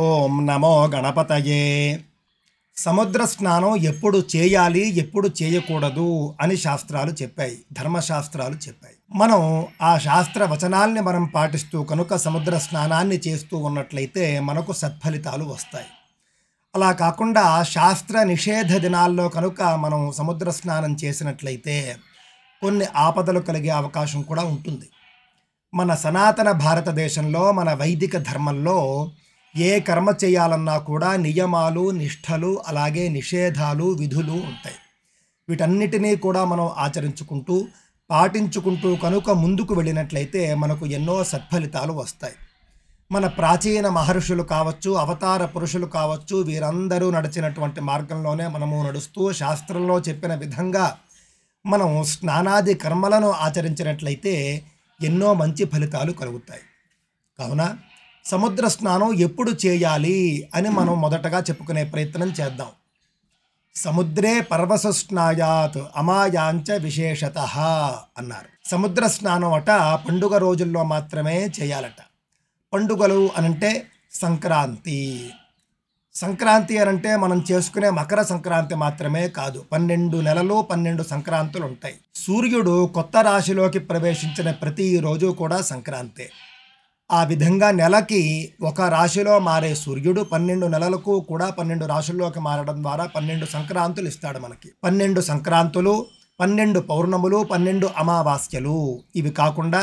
ఓం నమో గణపతయే సముద్ర స్నానం ఎప్పుడు చేయాలి ఎప్పుడు చేయకూడదు అని శాస్త్రాలు చెప్పాయి ధర్మశాస్త్రాలు చెప్పాయి మనం ఆ శాస్త్ర వచనాల్ని మనం పాటిస్తూ కనుక సముద్ర స్నానాన్ని చేస్తూ ఉన్నట్లయితే మనకు సత్ఫలితాలు వస్తాయి అలా కాకుండా శాస్త్ర నిషేధ దినాల్లో కనుక మనం సముద్ర స్నానం చేసినట్లయితే కొన్ని ఆపదలు కలిగే అవకాశం కూడా ఉంటుంది మన సనాతన భారతదేశంలో మన వైదిక ధర్మంలో ఏ కర్మ చేయాలన్నా కూడా నియమాలు నిష్ఠలు అలాగే నిషేధాలు విధులు ఉంటాయి వీటన్నిటినీ కూడా మనం ఆచరించుకుంటూ పాటించుకుంటూ కనుక ముందుకు వెళ్ళినట్లయితే మనకు ఎన్నో సత్ఫలితాలు వస్తాయి మన ప్రాచీన మహర్షులు కావచ్చు అవతార పురుషులు కావచ్చు వీరందరూ నడిచినటువంటి మార్గంలోనే మనము నడుస్తూ శాస్త్రంలో చెప్పిన విధంగా మనం స్నానాది కర్మలను ఆచరించినట్లయితే ఎన్నో మంచి ఫలితాలు కలుగుతాయి కావున సముద్ర స్నానం ఎప్పుడు చేయాలి అని మనం మొదటగా చెప్పుకునే ప్రయత్నం చేద్దాం సముద్రే పర్వసస్నాయాత్ అమాయాంచ విశేషత అన్నారు సముద్ర స్నానం అట పండుగ రోజుల్లో మాత్రమే చేయాలట పండుగలు అనంటే సంక్రాంతి సంక్రాంతి అనంటే మనం చేసుకునే మకర సంక్రాంతి మాత్రమే కాదు పన్నెండు నెలలు పన్నెండు సంక్రాంతులు ఉంటాయి సూర్యుడు కొత్త రాశిలోకి ప్రవేశించిన ప్రతిరోజు కూడా సంక్రాంతే ఆ విధంగా నెలకి ఒక రాశిలో మారే సూర్యుడు పన్నెండు నెలలకు కూడా పన్నెండు రాశుల్లోకి మారడం ద్వారా పన్నెండు సంక్రాంతులు ఇస్తాడు మనకి పన్నెండు సంక్రాంతులు పన్నెండు పౌర్ణములు పన్నెండు అమావాస్యలు ఇవి కాకుండా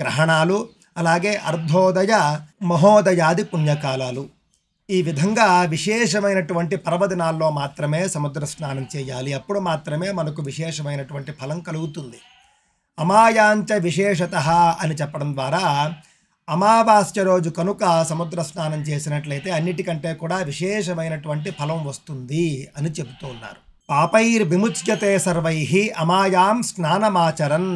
గ్రహణాలు అలాగే అర్ధోదయ మహోదయాది పుణ్యకాలాలు ఈ విధంగా విశేషమైనటువంటి పర్వదినాల్లో మాత్రమే సముద్ర స్నానం చేయాలి అప్పుడు మాత్రమే మనకు విశేషమైనటువంటి ఫలం కలుగుతుంది అమాయాంచ విశేషత అని చెప్పడం ద్వారా అమావాస్య రోజు కనుక సముద్ర స్నానం చేసినట్లయితే అన్నిటికంటే కూడా విశేషమైనటువంటి ఫలం వస్తుంది అని చెబుతూ ఉన్నారు విముచ్యతే సర్వై అమాయాం స్నానమాచరన్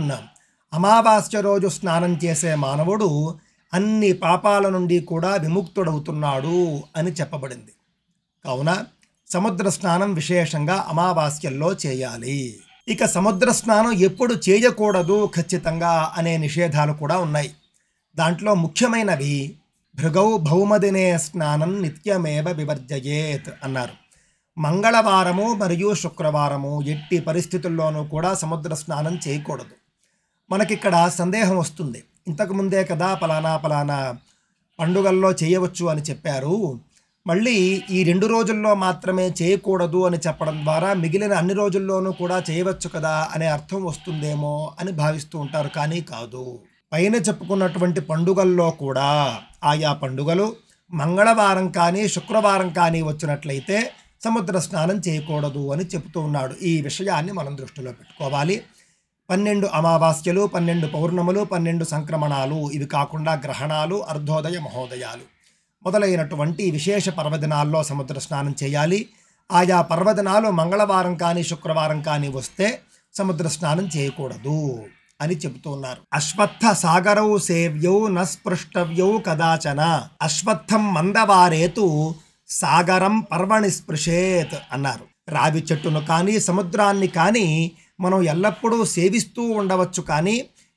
అమావాస్య రోజు స్నానం చేసే మానవుడు అన్ని పాపాల నుండి కూడా విముక్తుడవుతున్నాడు అని చెప్పబడింది కావున సముద్ర స్నానం విశేషంగా అమావాస్యల్లో చేయాలి ఇక సముద్ర స్నానం ఎప్పుడు చేయకూడదు ఖచ్చితంగా అనే నిషేధాలు కూడా ఉన్నాయి దాంట్లో ముఖ్యమైనవి భృగౌ భౌమదినే స్నానం నిత్యమేవ వివర్జయేత్ అన్నారు మంగళవారము మరియు శుక్రవారము ఎట్టి పరిస్థితుల్లోనూ కూడా సముద్ర స్నానం చేయకూడదు మనకిక్కడ సందేహం వస్తుంది ఇంతకుముందే కదా పలానా పలానా పండుగల్లో చేయవచ్చు అని చెప్పారు మళ్ళీ ఈ రెండు రోజుల్లో మాత్రమే చేయకూడదు అని చెప్పడం ద్వారా మిగిలిన అన్ని రోజుల్లోనూ కూడా చేయవచ్చు కదా అనే అర్థం వస్తుందేమో అని భావిస్తూ ఉంటారు కానీ కాదు పైన చెప్పుకున్నటువంటి పండుగల్లో కూడా ఆయా పండుగలు మంగళవారం కానీ శుక్రవారం కానీ వచ్చినట్లయితే సముద్ర స్నానం చేయకూడదు అని చెబుతూ ఉన్నాడు ఈ విషయాన్ని మనం దృష్టిలో పెట్టుకోవాలి పన్నెండు అమావాస్యలు పన్నెండు పౌర్ణములు పన్నెండు సంక్రమణాలు ఇవి కాకుండా గ్రహణాలు అర్ధోదయ మహోదయాలు మొదలైనటువంటి విశేష పర్వదినాల్లో సముద్ర స్నానం చేయాలి ఆయా పర్వదినాలు మంగళవారం కానీ శుక్రవారం కానీ వస్తే సముద్ర స్నానం చేయకూడదు అని చెబుతూ ఉన్నారు అశ్వత్థ సాగరౌ సేవ్యౌ నస్పృష్టవ్యౌ కదాచన అశ్వత్థం మందవారేతు సాగరం పర్వణి స్పృశేత్ అన్నారు రావి చెట్టును కానీ సముద్రాన్ని కానీ మనం ఎల్లప్పుడూ సేవిస్తూ ఉండవచ్చు కానీ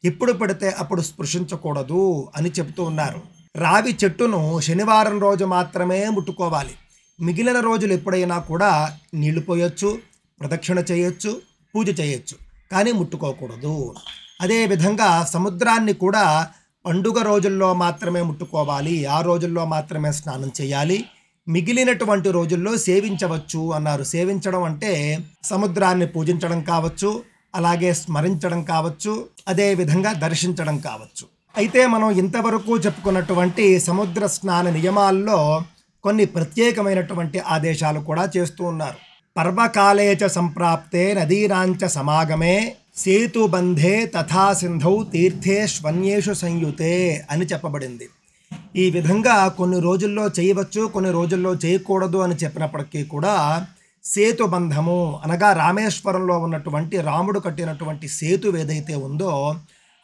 ఎప్పుడు పెడితే అప్పుడు స్పృశించకూడదు అని చెబుతూ ఉన్నారు రావి చెట్టును శనివారం రోజు మాత్రమే ముట్టుకోవాలి మిగిలిన రోజులు ఎప్పుడైనా కూడా నీళ్లు పోయొచ్చు ప్రదక్షిణ చేయొచ్చు పూజ చేయొచ్చు కానీ ముట్టుకోకూడదు అదేవిధంగా సముద్రాన్ని కూడా పండుగ రోజుల్లో మాత్రమే ముట్టుకోవాలి ఆ రోజుల్లో మాత్రమే స్నానం చేయాలి మిగిలినటువంటి రోజుల్లో సేవించవచ్చు అన్నారు సేవించడం అంటే సముద్రాన్ని పూజించడం కావచ్చు అలాగే స్మరించడం కావచ్చు అదేవిధంగా దర్శించడం కావచ్చు అయితే మనం ఇంతవరకు చెప్పుకున్నటువంటి సముద్ర స్నాన నియమాల్లో కొన్ని ప్రత్యేకమైనటువంటి ఆదేశాలు కూడా చేస్తూ ఉన్నారు పర్వకాలేచ సంప్రాప్తే నదీరాంచ సమాగమే సేతుబంధే తథా సింధౌ తీర్థేష్వన్యేషు సంయుతే అని చెప్పబడింది ఈ విధంగా కొన్ని రోజుల్లో చేయవచ్చు కొన్ని రోజుల్లో చేయకూడదు అని చెప్పినప్పటికీ కూడా సేతుబంధము అనగా రామేశ్వరంలో ఉన్నటువంటి రాముడు కట్టినటువంటి సేతు ఏదైతే ఉందో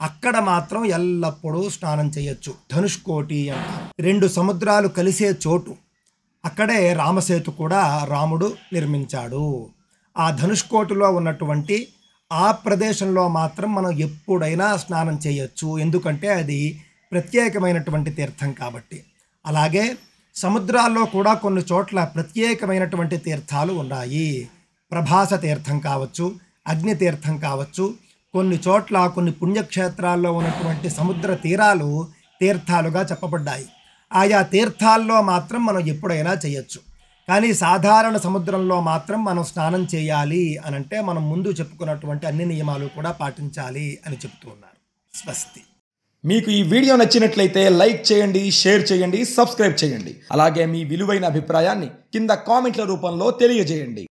అక్కడ మాత్రం ఎల్లప్పుడూ స్నానం చేయొచ్చు ధనుష్కోటి అంట రెండు సముద్రాలు కలిసే చోటు అక్కడే రామసేతు కూడా రాముడు నిర్మించాడు ఆ ధనుష్కోటిలో ఉన్నటువంటి ఆ ప్రదేశంలో మాత్రం మనం ఎప్పుడైనా స్నానం చేయొచ్చు ఎందుకంటే అది ప్రత్యేకమైనటువంటి తీర్థం కాబట్టి అలాగే సముద్రాల్లో కూడా కొన్ని చోట్ల ప్రత్యేకమైనటువంటి తీర్థాలు ఉన్నాయి ప్రభాస తీర్థం కావచ్చు అగ్ని తీర్థం కావచ్చు కొన్ని చోట్ల కొన్ని పుణ్యక్షేత్రాల్లో ఉన్నటువంటి సముద్ర తీరాలు తీర్థాలుగా చెప్పబడ్డాయి ఆయా తీర్థాల్లో మాత్రం మనం ఎప్పుడైనా చేయొచ్చు కానీ సాధారణ సముద్రంలో మాత్రం మనం స్నానం చేయాలి అని అంటే మనం ముందు చెప్పుకున్నటువంటి అన్ని నియమాలు కూడా పాటించాలి అని చెప్తూ ఉన్నారు స్వస్తి మీకు ఈ వీడియో నచ్చినట్లయితే లైక్ చేయండి షేర్ చేయండి సబ్స్క్రైబ్ చేయండి అలాగే మీ విలువైన అభిప్రాయాన్ని కింద కామెంట్ల రూపంలో తెలియజేయండి